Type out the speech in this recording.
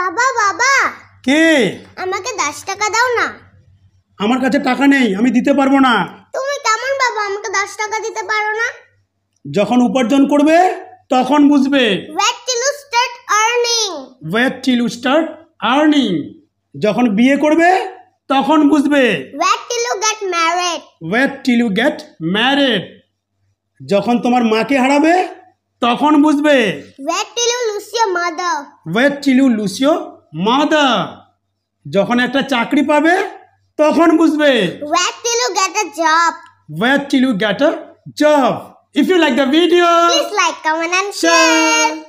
বাবা বাবা কে আমাকে দশ টাকা দাও না আমার কাছে টাকা নেই আমি দিতে পারবো না তুমি কেমন বাবা আমাকে দশ টাকা দিতে পারো না যখন উপার্জন করবে তখন বুঝবে wait till you start earning wait till you start earning যখন বিয়ে করবে তখন বুঝবে wait till you get married wait till you get married যখন তোমার মাকে হারাবে তখন বুঝবে ওয়েট মাদার মাদার যখন একটা চাকরি পাবে তখন বুঝবে wait till you get a job wait till you get a job if you like the video like comment share